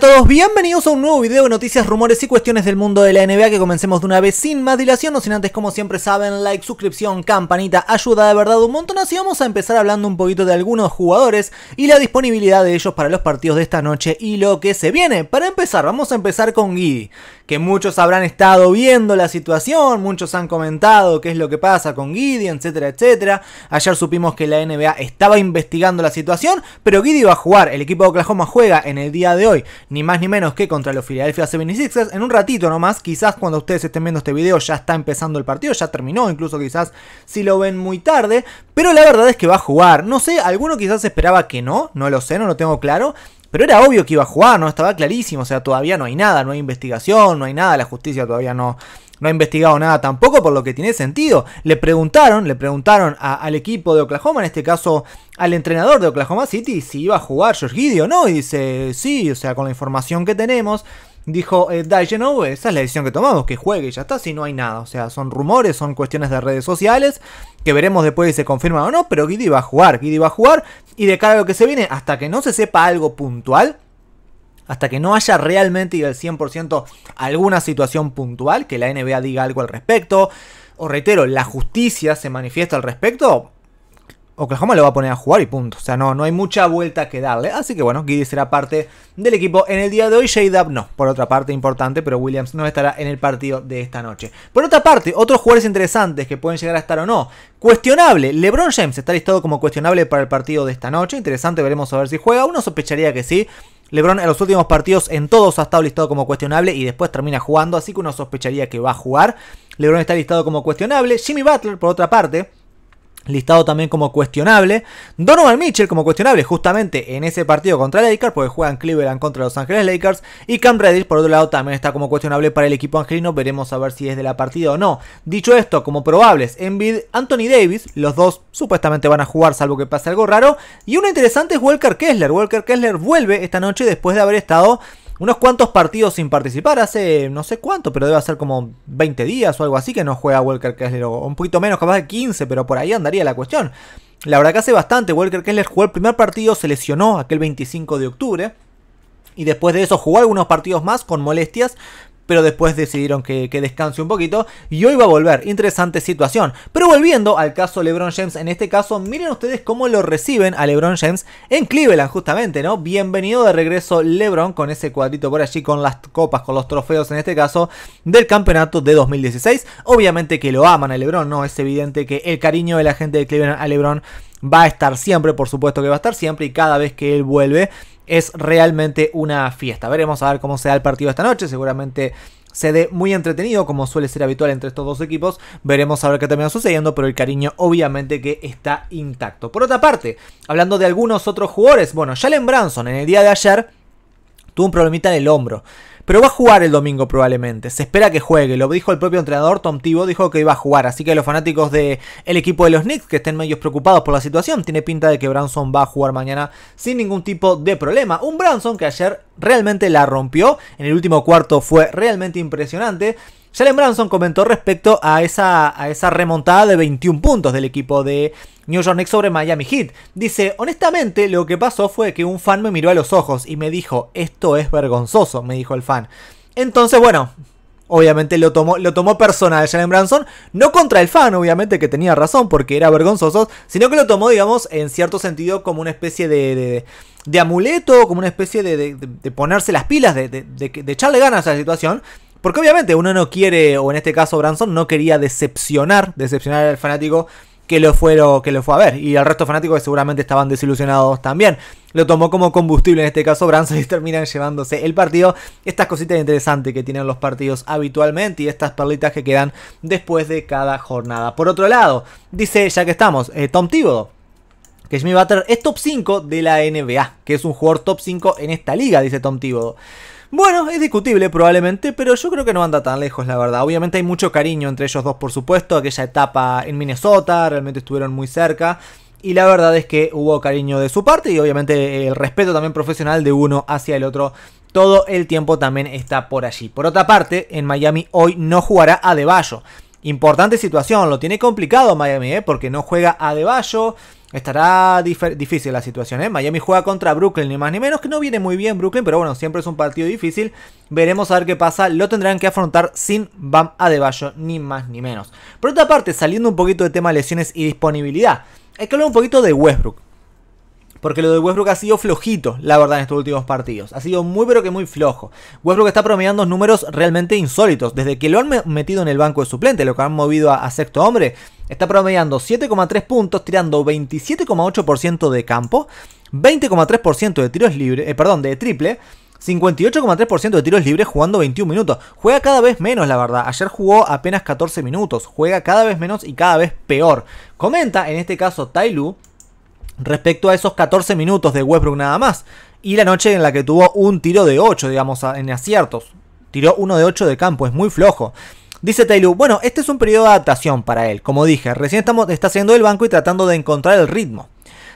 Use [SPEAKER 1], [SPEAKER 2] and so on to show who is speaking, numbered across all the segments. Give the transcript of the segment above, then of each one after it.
[SPEAKER 1] todos, bienvenidos a un nuevo video de noticias, rumores y cuestiones del mundo de la NBA que comencemos de una vez sin más dilación, no sin antes como siempre saben, like, suscripción, campanita, ayuda de verdad un montón, así vamos a empezar hablando un poquito de algunos jugadores y la disponibilidad de ellos para los partidos de esta noche y lo que se viene. Para empezar, vamos a empezar con Guidi, que muchos habrán estado viendo la situación, muchos han comentado qué es lo que pasa con Guidi, etcétera, etcétera. Ayer supimos que la NBA estaba investigando la situación, pero Guidi va a jugar, el equipo de Oklahoma juega en el día de hoy ni más ni menos que contra los Philadelphia 76ers. En un ratito nomás, quizás cuando ustedes estén viendo este video ya está empezando el partido, ya terminó, incluso quizás si lo ven muy tarde. Pero la verdad es que va a jugar. No sé, alguno quizás esperaba que no, no lo sé, no lo tengo claro. Pero era obvio que iba a jugar, ¿no? Estaba clarísimo. O sea, todavía no hay nada, no hay investigación, no hay nada, la justicia todavía no, no ha investigado nada tampoco, por lo que tiene sentido. Le preguntaron, le preguntaron al equipo de Oklahoma, en este caso al entrenador de Oklahoma City, si iba a jugar George Giddy o no, y dice, sí, o sea, con la información que tenemos, dijo eh, no, esa es la decisión que tomamos, que juegue y ya está, si no hay nada. O sea, son rumores, son cuestiones de redes sociales, que veremos después si se confirma o no, pero Giddy va a jugar, Giddy va a jugar, y de cara a lo que se viene, hasta que no se sepa algo puntual, hasta que no haya realmente y del 100% alguna situación puntual, que la NBA diga algo al respecto, o reitero, la justicia se manifiesta al respecto, Oklahoma lo va a poner a jugar y punto. O sea, no, no hay mucha vuelta que darle. Así que bueno, Giddy será parte del equipo en el día de hoy. J-Dub no, por otra parte importante, pero Williams no estará en el partido de esta noche. Por otra parte, otros jugadores interesantes que pueden llegar a estar o no. Cuestionable, LeBron James está listado como cuestionable para el partido de esta noche. Interesante, veremos a ver si juega. Uno sospecharía que sí. LeBron en los últimos partidos en todos ha estado listado como cuestionable y después termina jugando, así que uno sospecharía que va a jugar. LeBron está listado como cuestionable. Jimmy Butler, por otra parte, listado también como cuestionable. Donovan Mitchell como cuestionable justamente en ese partido contra Lakers, porque juegan Cleveland contra Los Ángeles Lakers. Y Cam Reddish, por otro lado, también está como cuestionable para el equipo angelino. Veremos a ver si es de la partida o no. Dicho esto, como probables, Envid, Anthony Davis, los dos supuestamente van a jugar, salvo que pase algo raro. Y uno interesante es Walker Kessler. Walker Kessler vuelve esta noche después de haber estado unos cuantos partidos sin participar, hace no sé cuánto, pero debe ser como 20 días o algo así que no juega Walker Kessler, o un poquito menos, capaz de 15, pero por ahí andaría la cuestión. La verdad que hace bastante, Walker Kessler jugó el primer partido, se lesionó aquel 25 de octubre. Y después de eso jugó algunos partidos más con molestias, pero después decidieron que, descanse un poquito y hoy va a volver. Interesante situación. Pero volviendo al caso LeBron James, en este caso, miren ustedes cómo lo reciben a LeBron James en Cleveland, justamente, ¿no? Bienvenido de regreso LeBron con ese cuadrito por allí, con las copas, con los trofeos en este caso, del campeonato de 2016. Obviamente que lo aman a LeBron, ¿no? Es evidente que el cariño de la gente de Cleveland a LeBron va a estar siempre, por supuesto que va a estar siempre, y cada vez que él vuelve es realmente una fiesta. Veremos a ver cómo se da el partido esta noche, seguramente se dé muy entretenido, como suele ser habitual entre estos dos equipos. Veremos a ver qué termina sucediendo, pero el cariño obviamente que está intacto. Por otra parte, hablando de algunos otros jugadores, bueno, Jalen Branson en el día de ayer tuvo un problemita en el hombro. Pero va a jugar el domingo probablemente. Se espera que juegue. Lo dijo el propio entrenador Tom Thibodeau, dijo que iba a jugar. Así que los fanáticos del el equipo de los Knicks que estén medios preocupados por la situación, tiene pinta de que Branson va a jugar mañana sin ningún tipo de problema. Un Branson que ayer realmente la rompió. En el último cuarto fue realmente impresionante. Jalen Branson comentó respecto a esa, remontada de 21 puntos del equipo de New York Knicks sobre Miami Heat. Dice, honestamente lo que pasó fue que un fan me miró a los ojos y me dijo, esto es vergonzoso, me dijo el fan. Entonces, bueno, obviamente lo tomó, personal Jalen Branson, no contra el fan, obviamente que tenía razón porque era vergonzoso, sino que lo tomó, digamos, en cierto sentido como una especie de, amuleto, como una especie de, ponerse las pilas, de, de echarle ganas a la situación. Porque obviamente uno no quiere, o en este caso Branson no quería decepcionar, decepcionar al fanático que lo, que lo fue a ver. Y al resto de fanáticos que seguramente estaban desilusionados también. Lo tomó como combustible en este caso Branson y terminan llevándose el partido. Estas cositas interesantes que tienen los partidos habitualmente y estas perlitas que quedan después de cada jornada. Por otro lado, dice, ya que estamos, eh, Tom Thibodeau. Que Jimmy Butler es top 5 de la NBA, que es un jugador top 5 en esta liga, dice Tom Thibodeau. Bueno, es discutible probablemente, pero yo creo que no anda tan lejos, la verdad. Obviamente hay mucho cariño entre ellos dos, por supuesto. Aquella etapa en Minnesota, realmente estuvieron muy cerca. Y la verdad es que hubo cariño de su parte y obviamente eh, el respeto también profesional de uno hacia el otro todo el tiempo también está por allí. Por otra parte, en Miami hoy no jugará a bayo Importante situación, lo tiene complicado Miami, ¿eh? porque no juega a Deballo. Estará difícil la situación, ¿eh? Miami juega contra Brooklyn, ni más ni menos, que no viene muy bien Brooklyn, pero bueno, siempre es un partido difícil. Veremos a ver qué pasa, lo tendrán que afrontar sin Bam Adebayo, ni más ni menos. Por otra parte, saliendo un poquito de tema lesiones y disponibilidad, es que hablo un poquito de Westbrook. Porque lo de Westbrook ha sido flojito, la verdad, en estos últimos partidos. Ha sido muy, pero que muy flojo. Westbrook está promediando números realmente insólitos. Desde que lo han metido en el banco de suplente, lo que han movido a, sexto hombre, está promediando 7,3 puntos, tirando 27,8% de campo, 20,3% de tiros libres, eh, perdón, de triple. 58,3% de tiros libres jugando 21 minutos. Juega cada vez menos, la verdad. Ayer jugó apenas 14 minutos. Juega cada vez menos y cada vez peor. Comenta, en este caso, Tailu, respecto a esos 14 minutos de Westbrook nada más. Y la noche en la que tuvo un tiro de 8, digamos, en aciertos. Tiró uno de 8 de campo, es muy flojo. Dice Taylor, bueno, este es un periodo de adaptación para él. Como dije, recién estamos, está haciendo el banco y tratando de encontrar el ritmo.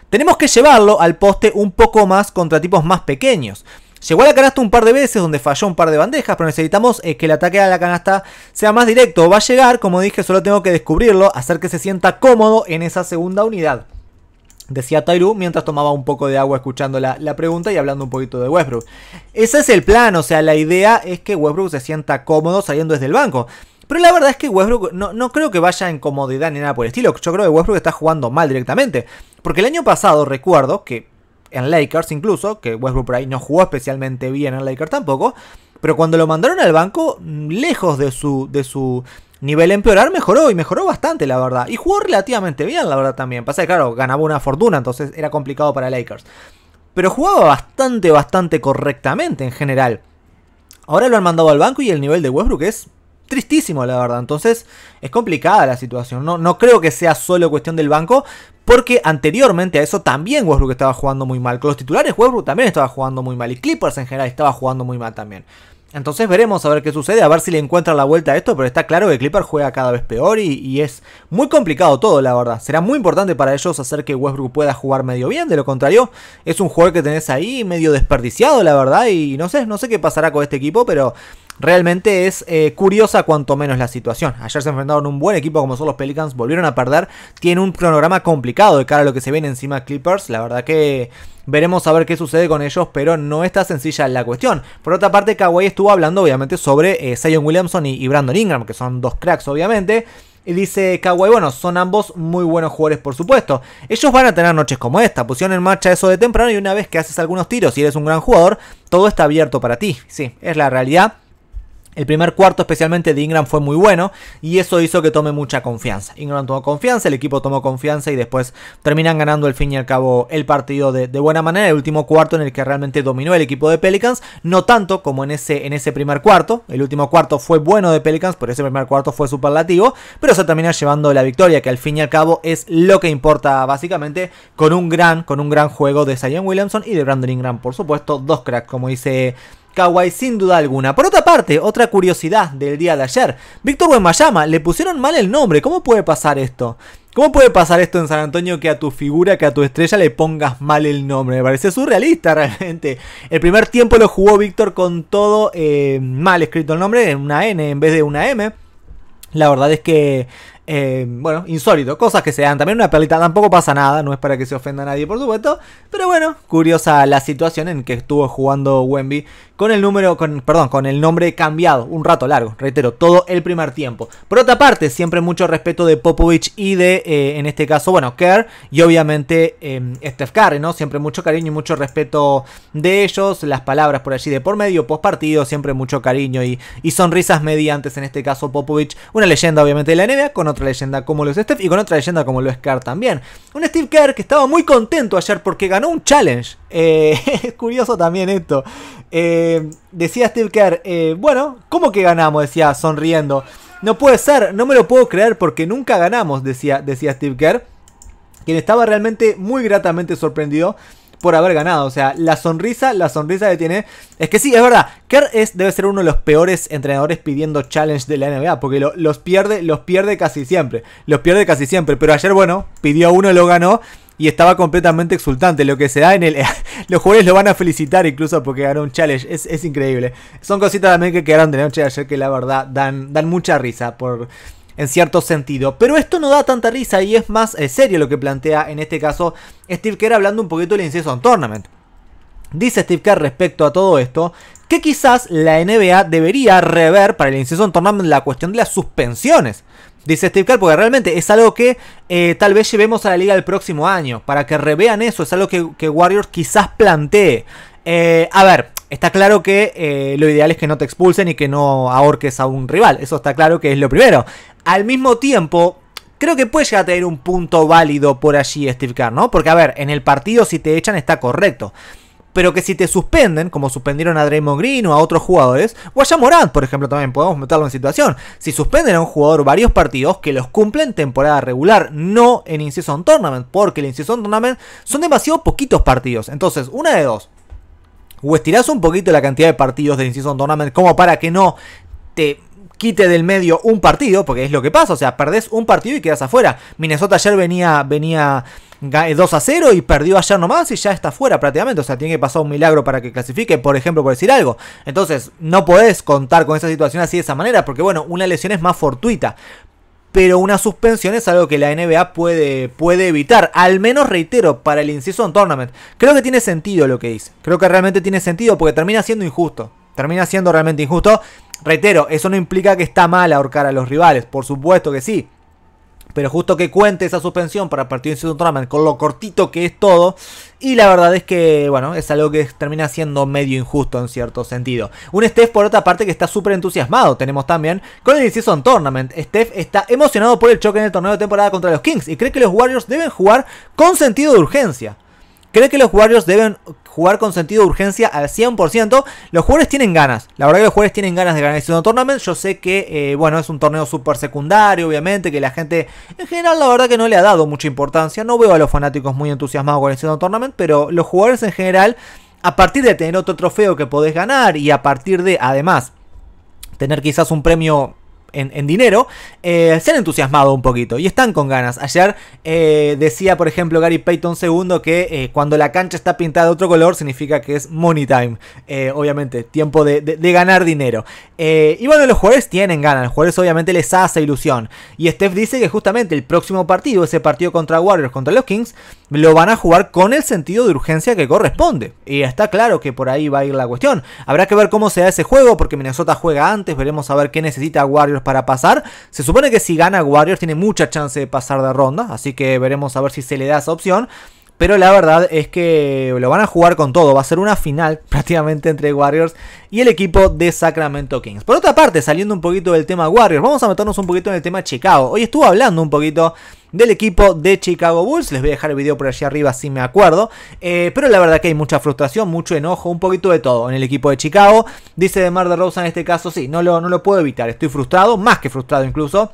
[SPEAKER 1] Tenemos que llevarlo al poste un poco más contra tipos más pequeños. Llegó a la canasta un par de veces donde falló un par de bandejas, pero necesitamos eh, que el ataque a la canasta sea más directo. Va a llegar, como dije, solo tengo que descubrirlo, hacer que se sienta cómodo en esa segunda unidad. Decía Tyru mientras tomaba un poco de agua escuchando la, pregunta y hablando un poquito de Westbrook. Ese es el plan, o sea, la idea es que Westbrook se sienta cómodo saliendo desde el banco. Pero la verdad es que Westbrook no, no creo que vaya en comodidad ni nada por el estilo. Yo creo que Westbrook está jugando mal directamente. Porque el año pasado recuerdo que en Lakers incluso, que Westbrook por ahí no jugó especialmente bien en Lakers tampoco, pero cuando lo mandaron al banco, mm, lejos de su, de su nivel empeorar, mejoró y mejoró bastante, la verdad. Y jugó relativamente bien, la verdad, también. Pasa que, claro, ganaba una fortuna, entonces era complicado para Lakers. Pero jugaba bastante, bastante correctamente en general. Ahora lo han mandado al banco y el nivel de Westbrook es tristísimo, la verdad. Entonces es complicada la situación. No, no creo que sea solo cuestión del banco, porque anteriormente a eso también Westbrook estaba jugando muy mal. Con los titulares Westbrook también estaba jugando muy mal. Y Clippers en general estaba jugando muy mal también. Entonces veremos a ver qué sucede, a ver si le encuentra la vuelta a esto, pero está claro que Clipper juega cada vez peor y, es muy complicado todo, la verdad. Será muy importante para ellos hacer que Westbrook pueda jugar medio bien, de lo contrario, es un juego que tenés ahí medio desperdiciado, la verdad, y no sé, no sé qué pasará con este equipo, pero Realmente es eh, curiosa cuanto menos la situación. Ayer se enfrentaron a un buen equipo como son los Pelicans, volvieron a perder. Tiene un cronograma complicado de cara a lo que se viene encima Clippers. La verdad que veremos a ver qué sucede con ellos, pero no está sencilla la cuestión. Por otra parte, Kawhi estuvo hablando obviamente sobre eh, Zion Williamson y, y Brandon Ingram, que son dos cracks obviamente. Y dice Kawhi, bueno, son ambos muy buenos jugadores, por supuesto. Ellos van a tener noches como esta, pusieron en marcha eso de temprano y una vez que haces algunos tiros y eres un gran jugador, todo está abierto para ti. Sí, es la realidad. El primer cuarto especialmente de Ingram fue muy bueno y eso hizo que tome mucha confianza. Ingram tomó confianza, el equipo tomó confianza y después terminan ganando el fin y al cabo el partido de, buena manera. El último cuarto en el que realmente dominó el equipo de Pelicans, no tanto como en ese, en ese primer cuarto. El último cuarto fue bueno de Pelicans, pero ese primer cuarto fue superlativo, pero se termina llevando la victoria que al fin y al cabo es lo que importa básicamente con un gran, con un gran juego de Zion Williamson y de Brandon Ingram, por supuesto, dos cracks como dice kawaii sin duda alguna. Por otra parte, otra curiosidad del día de ayer, Víctor Wemayama le pusieron mal el nombre, ¿cómo puede pasar esto? ¿Cómo puede pasar esto en San Antonio que a tu figura, que a tu estrella le pongas mal el nombre? Me parece surrealista realmente. El primer tiempo lo jugó Víctor con todo eh, mal escrito el nombre, En una N en vez de una M. La verdad es que, eh, bueno, insólito, cosas que se dan. También una perlita, tampoco pasa nada, no es para que se ofenda a nadie, por supuesto. Pero bueno, curiosa la situación en que estuvo jugando Wemby, con el número, con, perdón, con el nombre cambiado, un rato largo, reitero, todo el primer tiempo. Por otra parte, siempre mucho respeto de Popovich y de, eh, en este caso, bueno, Kerr y obviamente em, Steph Curry, ¿no? Siempre mucho cariño y mucho respeto de ellos, las palabras por allí de por medio, post partido, siempre mucho cariño y, y sonrisas mediantes, en este caso Popovich, una leyenda obviamente de la NBA, con otra leyenda como lo es Steph y con otra leyenda como lo es Kerr también. Un Steve Kerr que estaba muy contento ayer porque ganó un challenge eh, es curioso también esto. Eh, decía Steve Kerr, eh, bueno, ¿cómo que ganamos? Decía sonriendo. No puede ser, no me lo puedo creer porque nunca ganamos, decía, decía Steve Kerr, quien estaba realmente muy gratamente sorprendido por haber ganado. O sea, la sonrisa, la sonrisa que tiene. Es que sí, es verdad. Kerr es, debe ser uno de los peores entrenadores pidiendo challenge de la NBA. Porque los pierde, los pierde casi siempre. Los pierde casi siempre. Pero ayer, bueno, pidió uno, y lo ganó y estaba completamente exultante. Lo que se da en el. los jugadores lo van a felicitar incluso porque ganó un challenge. Es, increíble. Son cositas también que quedaron de noche ayer que la verdad dan, dan mucha risa por. En cierto sentido. Pero esto no da tanta risa y es más eh, serio lo que plantea en este caso Steve Kerr hablando un poquito del en Tournament. Dice Steve Kerr respecto a todo esto que quizás la NBA debería rever para el en Tournament la cuestión de las suspensiones Dice Steve Kerr, porque realmente es algo que eh, tal vez llevemos a la liga el próximo año. Para que revean eso, es algo que, Warriors quizás plantee. Eh, a ver, está claro que eh, lo ideal es que no te expulsen y que no ahorques a un rival. Eso está claro que es lo primero. Al mismo tiempo, creo que puede llegar a tener un punto válido por allí Steve Kerr, ¿no? Porque, a ver, en el partido si te echan está correcto pero que si te suspenden, como suspendieron a Draymond Green o a otros jugadores, o a Morant, por ejemplo, también podemos meterlo en situación. Si suspenden a un jugador varios partidos que los cumplen temporada regular, no en in Tournament, porque el in Tournament son demasiado poquitos partidos. Entonces, una de dos. O estirás un poquito la cantidad de partidos de in Tournament como para que no te quite del medio un partido, porque es lo que pasa, o sea, perdés un partido y quedas afuera. Minnesota ayer venía, venía 2 eh, a 0 y perdió ayer nomás y ya está afuera prácticamente. O sea, tiene que pasar un milagro para que clasifique, por ejemplo, por decir algo. Entonces, no podés contar con esa situación así de esa manera, porque bueno, una lesión es más fortuita. Pero una suspensión es algo que la NBA puede, puede evitar. Al menos reitero, para el en Tournament. Creo que tiene sentido lo que dice. Creo que realmente tiene sentido porque termina siendo injusto. Termina siendo realmente injusto. Reitero, eso no implica que está mal ahorcar a los rivales, por supuesto que sí. Pero justo que cuente esa suspensión para el partido de Tournament con lo cortito que es todo. Y la verdad es que, bueno, es algo que termina siendo medio injusto en cierto sentido. Un Steph, por otra parte, que está súper entusiasmado, tenemos también, con el Season Tournament. Steph está emocionado por el choque en el torneo de temporada contra los Kings y cree que los Warriors deben jugar con sentido de urgencia. Cree que los jugadores deben jugar con sentido de urgencia al 100%. Los jugadores tienen ganas. La verdad que los jugadores tienen ganas de ganar este tournament. Yo sé que, eh, bueno, es un torneo súper secundario, obviamente, que la gente en general la verdad que no le ha dado mucha importancia. No veo a los fanáticos muy entusiasmados con el este tournament, pero los jugadores en general, a partir de tener otro trofeo que podés ganar y a partir de, además, tener quizás un premio en, dinero, eh, se han entusiasmado un poquito y están con ganas. Ayer eh, decía, por ejemplo, Gary Payton II que eh, cuando la cancha está pintada de otro color significa que es money time. obviamente, tiempo de, de ganar dinero. y bueno, los jugadores tienen ganas, los jugadores obviamente les hace ilusión. Y Steph dice que justamente el próximo partido, ese partido contra Warriors, contra los Kings, lo van a jugar con el sentido de urgencia que corresponde. Y está claro que por ahí va a ir la cuestión. Habrá que ver cómo se da ese juego, porque Minnesota juega antes, veremos a ver qué necesita Warriors para pasar. Se supone que si gana Warriors tiene mucha chance de pasar de ronda, así que veremos a ver si se le da esa opción. Pero la verdad es que lo van a jugar con todo. Va a ser una final prácticamente entre Warriors y el equipo de Sacramento Kings. Por otra parte, saliendo un poquito del tema Warriors, vamos a meternos un poquito en el tema Chicago. Hoy estuvo hablando un poquito del equipo de Chicago Bulls. Les voy a dejar el video por allí arriba si me acuerdo. Eh, pero la verdad que hay mucha frustración, mucho enojo, un poquito de todo en el equipo de Chicago. Dice de Mar de Rosa en este caso, sí, no lo, no lo puedo evitar. Estoy frustrado, más que frustrado incluso.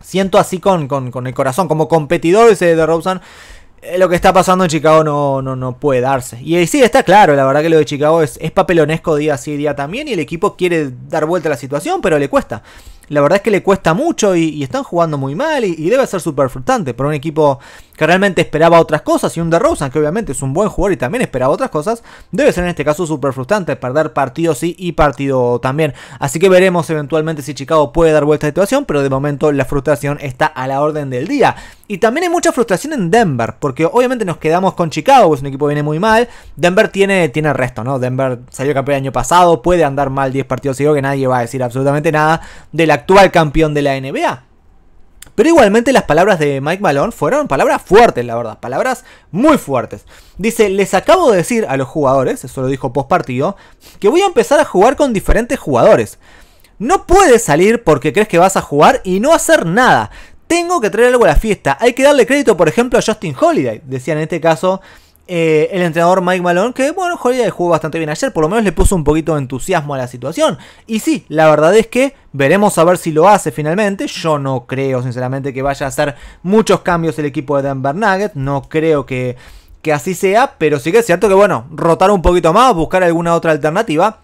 [SPEAKER 1] Siento así con, el corazón, como competidor, ese de Rosen eh, lo que está pasando en Chicago no, no, no puede darse. Y eh, sí, está claro, la verdad que lo de Chicago es, es papelonesco día sí, día también, y el equipo quiere dar vuelta a la situación, pero le cuesta la verdad es que le cuesta mucho y, están jugando muy mal y, debe ser súper frustrante para un equipo que realmente esperaba otras cosas y un DeRozan que obviamente es un buen jugador y también esperaba otras cosas, debe ser en este caso súper frustrante perder partido sí y partido también. Así que veremos eventualmente si Chicago puede dar vuelta a la situación, pero de momento la frustración está a la orden del día. Y también hay mucha frustración en Denver, porque obviamente nos quedamos con Chicago, es un equipo que viene muy mal. Denver tiene, tiene resto, ¿no? Denver salió campeón el año pasado, puede andar mal 10 partidos creo que nadie va a decir absolutamente nada de la actual campeón de la NBA. Pero igualmente las palabras de Mike Malone fueron palabras fuertes, la verdad, palabras muy fuertes. Dice, les acabo de decir a los jugadores, eso lo dijo post partido, que voy a empezar a jugar con diferentes jugadores. No puedes salir porque crees que vas a jugar y no hacer nada. Tengo que traer algo a la fiesta. Hay que darle crédito, por ejemplo, a Justin Holiday. Decía en este caso eh, el entrenador Mike Malone, que bueno, Holiday jugó bastante bien ayer, por lo menos le puso un poquito de entusiasmo a la situación. Y sí, la verdad es que veremos a ver si lo hace finalmente. Yo no creo, sinceramente, que vaya a hacer muchos cambios el equipo de Denver Nuggets. No creo que, que así sea, pero sí que es cierto que bueno, rotar un poquito más, buscar alguna otra alternativa.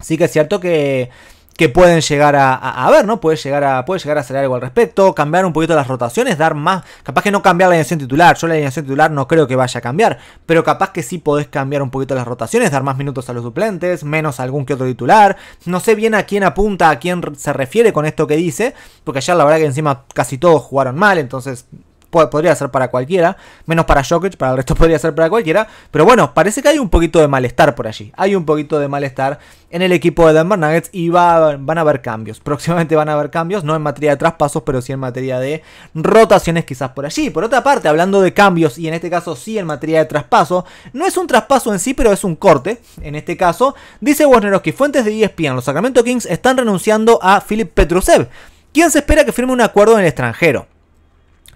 [SPEAKER 1] Sí que es cierto que que pueden llegar a, a, ver, ¿no? Puede llegar a, puede llegar a hacer algo al respecto, cambiar un poquito las rotaciones, dar más, capaz que no cambiar la alineación titular, yo la alineación titular no creo que vaya a cambiar, pero capaz que sí podés cambiar un poquito las rotaciones, dar más minutos a los suplentes, menos a algún que otro titular, no sé bien a quién apunta, a quién se refiere con esto que dice, porque ayer la verdad que encima casi todos jugaron mal, entonces podría ser para cualquiera, menos para Jokic, para el resto podría ser para cualquiera, pero bueno, parece que hay un poquito de malestar por allí, hay un poquito de malestar en el equipo de Denver Nuggets y va, van a haber cambios, próximamente van a haber cambios, no en materia de traspasos, pero sí en materia de rotaciones quizás por allí. Por otra parte, hablando de cambios y en este caso sí en materia de traspaso, no es un traspaso en sí, pero es un corte, en este caso, dice Wojnarowski, fuentes de ESPN, los Sacramento Kings están renunciando a Philip Petrusev, quien se espera que firme un acuerdo en el extranjero.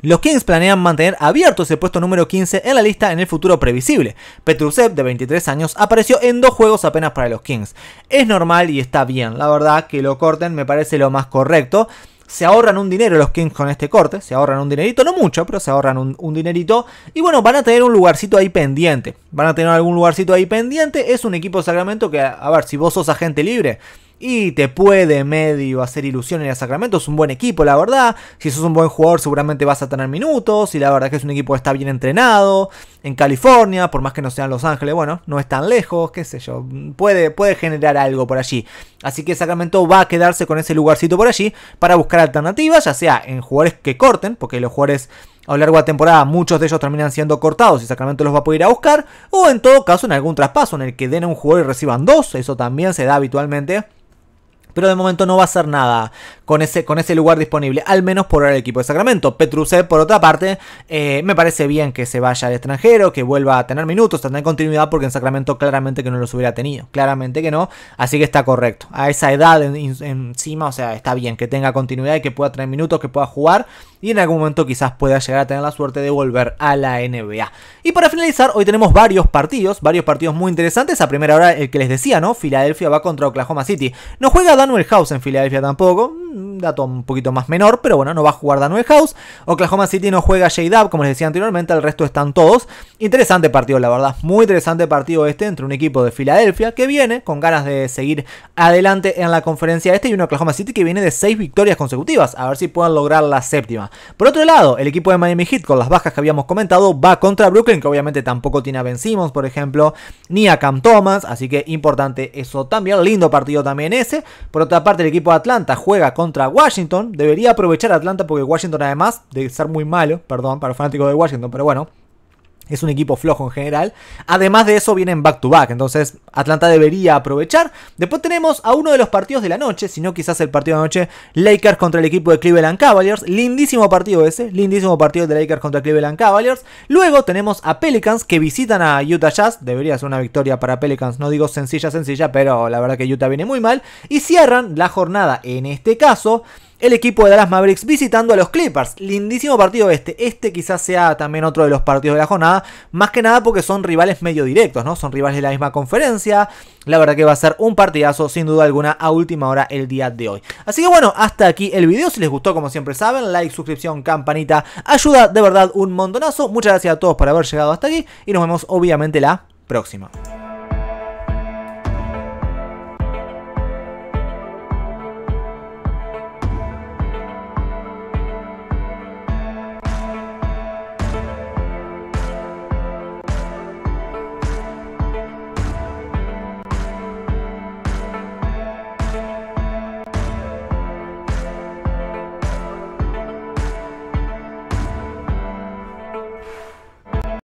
[SPEAKER 1] Los Kings planean mantener abierto ese puesto número 15 en la lista en el futuro previsible. Petrusev, de 23 años, apareció en dos juegos apenas para los Kings. Es normal y está bien, la verdad que lo corten me parece lo más correcto se ahorran un dinero los Kings con este corte, se ahorran un dinerito, no mucho, pero se ahorran un, dinerito. Y bueno, van a tener un lugarcito ahí pendiente. Van a tener algún lugarcito ahí pendiente. Es un equipo de Sacramento que, a ver, si vos sos agente libre, y te puede medio hacer ilusiones a Sacramento. Es un buen equipo, la verdad. Si sos un buen jugador, seguramente vas a tener minutos. Y la verdad que es un equipo que está bien entrenado. En California, por más que no sean Los Ángeles, bueno, no es tan lejos, qué sé yo. Puede, puede generar algo por allí. Así que Sacramento va a quedarse con ese lugarcito por allí para buscar alternativas, ya sea en jugadores que corten, porque los jugadores a lo largo de la temporada muchos de ellos terminan siendo cortados y Sacramento los va a poder ir a buscar, o en todo caso en algún traspaso en el que den a un jugador y reciban dos, eso también se da habitualmente pero de momento no va a hacer nada con ese, con ese lugar disponible, al menos por el equipo de Sacramento. Petrusev, por otra parte, eh, me parece bien que se vaya al extranjero, que vuelva a tener minutos, a tener continuidad, porque en Sacramento claramente que no los hubiera tenido, claramente que no, así que está correcto. A esa edad encima, o sea, está bien que tenga continuidad y que pueda tener minutos, que pueda jugar y en algún momento quizás pueda llegar a tener la suerte de volver a la NBA. Y para finalizar, hoy tenemos varios partidos, varios partidos muy interesantes. A primera hora, el que les decía, ¿no? Filadelfia va contra Oklahoma City. No juega Daniel House en Filadelfia tampoco dato un poquito más menor, pero bueno, no va a jugar Danue House. Oklahoma City no juega J-Dub, como les decía anteriormente, el resto están todos. Interesante partido, la verdad, muy interesante partido este entre un equipo de Filadelfia que viene con ganas de seguir adelante en la conferencia este y un Oklahoma City que viene de seis victorias consecutivas, a ver si puedan lograr la séptima. Por otro lado, el equipo de Miami Heat, con las bajas que habíamos comentado, va contra Brooklyn, que obviamente tampoco tiene a Ben Simmons, por ejemplo, ni a Cam Thomas, así que importante eso también, lindo partido también ese. Por otra parte, el equipo de Atlanta juega contra contra Washington. Debería aprovechar Atlanta porque Washington además de ser muy malo, perdón, para el de Washington, pero bueno, es un equipo flojo en general. Además de eso, vienen back to back. Entonces, Atlanta debería aprovechar. Después tenemos a uno de los partidos de la noche. Si no, quizás el partido de la noche. Lakers contra el equipo de Cleveland Cavaliers. Lindísimo partido ese. Lindísimo partido de Lakers contra Cleveland Cavaliers. Luego tenemos a Pelicans que visitan a Utah Jazz. Debería ser una victoria para Pelicans. No digo sencilla, sencilla. Pero la verdad que Utah viene muy mal. Y cierran la jornada. En este caso el equipo de Dallas Mavericks visitando a los Clippers. Lindísimo partido este. Este quizás sea también otro de los partidos de la jornada. Más que nada porque son rivales medio directos, ¿no? Son rivales de la misma conferencia. La verdad que va a ser un partidazo, sin duda alguna, a última hora el día de hoy. Así que bueno, hasta aquí el video. Si les gustó, como siempre saben, like, suscripción, campanita. Ayuda de verdad un montonazo. Muchas gracias a todos por haber llegado hasta aquí. Y nos vemos obviamente la próxima.